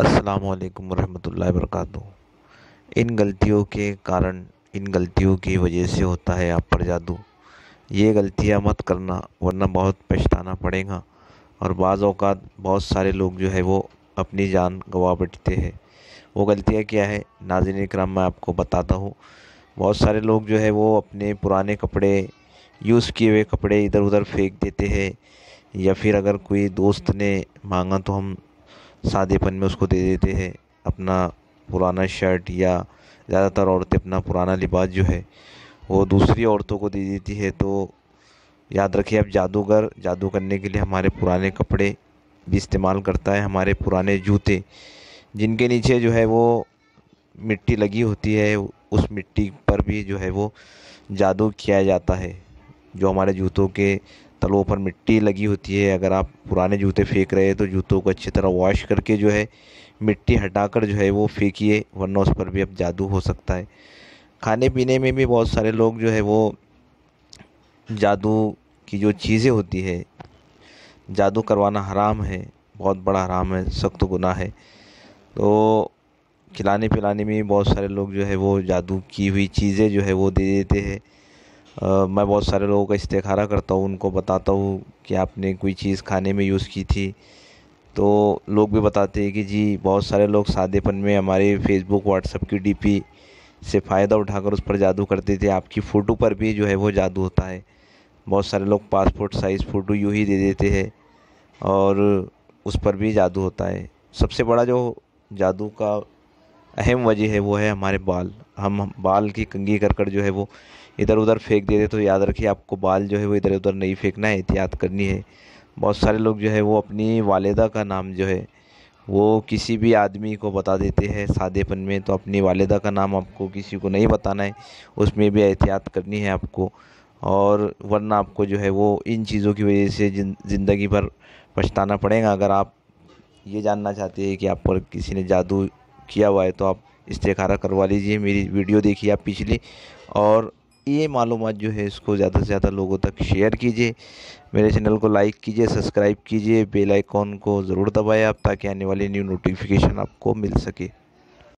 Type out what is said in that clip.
अस्सलाम रहमतुल्लाहि वरकत इन गलतियों के कारण इन गलतियों की वजह से होता है आप पर जादू ये गलतियाँ मत करना वरना बहुत पछताना पड़ेगा और बाज़ अवकात बहुत सारे लोग जो है वो अपनी जान गवा बैठते हैं वो गलतियाँ क्या है नाजिन क्राम मैं आपको बताता हूँ बहुत सारे लोग जो है वो अपने पुराने कपड़े यूज़ किए हुए कपड़े इधर उधर फेंक देते हैं या फिर अगर कोई दोस्त ने मांगा तो हम सादेपन में उसको दे देते हैं अपना पुराना शर्ट या ज़्यादातर औरतें अपना पुराना लिबास जो है वो दूसरी औरतों को दे देती है तो याद रखिए अब जादूगर जादू करने के लिए हमारे पुराने कपड़े भी इस्तेमाल करता है हमारे पुराने जूते जिनके नीचे जो है वो मिट्टी लगी होती है उस मिट्टी पर भी जो है वो जादू किया जाता है जो हमारे जूतों के तलों पर मिट्टी लगी होती है अगर आप पुराने जूते फेंक रहे हैं तो जूतों को अच्छी तरह वॉश करके जो है मिट्टी हटाकर जो है वो फेंकिए वरना उस पर भी अब जादू हो सकता है खाने पीने में भी बहुत सारे लोग जो है वो जादू की जो चीज़ें होती है जादू करवाना हराम है बहुत बड़ा हराम है सख्त गुना है तो खिलाने पिलाने में बहुत सारे लोग जो है वो जादू की हुई चीज़ें जो है वो दे देते हैं आ, मैं बहुत सारे लोगों का इस्तेखारा करता हूँ उनको बताता हूँ कि आपने कोई चीज़ खाने में यूज़ की थी तो लोग भी बताते हैं कि जी बहुत सारे लोग सादेपन में हमारे फेसबुक व्हाट्सअप की डीपी से फ़ायदा उठाकर उस पर जादू करते थे आपकी फ़ोटो पर भी जो है वो जादू होता है बहुत सारे लोग पासपोर्ट साइज़ फ़ोटो यूँ ही दे देते हैं और उस पर भी जादू होता है सबसे बड़ा जो जादू का अहम वजह है वो है हमारे बाल हम बाल की कंगी कर जो है वो इधर उधर फेंक देते तो याद रखिए आपको बाल जो है वो इधर उधर नहीं फेंकना है एहतियात करनी है बहुत सारे लोग जो है वो अपनी वालदा का नाम जो है वो किसी भी आदमी को बता देते हैं सादेपन में तो अपनी वालदा का नाम आपको किसी को नहीं बताना है उसमें भी एहतियात करनी है आपको और वरना आपको जो है वो इन चीज़ों की वजह से ज़िंदगी भर पछताना पड़ेगा अगर आप ये जानना चाहते हैं कि आप पर किसी ने जादू किया हुआ है तो आप इस्तेखारा करवा लीजिए मेरी वीडियो देखिए आप पिछली और ये मालूम जो है इसको ज़्यादा से ज़्यादा लोगों तक शेयर कीजिए मेरे चैनल को लाइक कीजिए सब्सक्राइब कीजिए बेल आइकॉन को ज़रूर दबाएँ आप ताकि आने वाली न्यू नोटिफिकेशन आपको मिल सके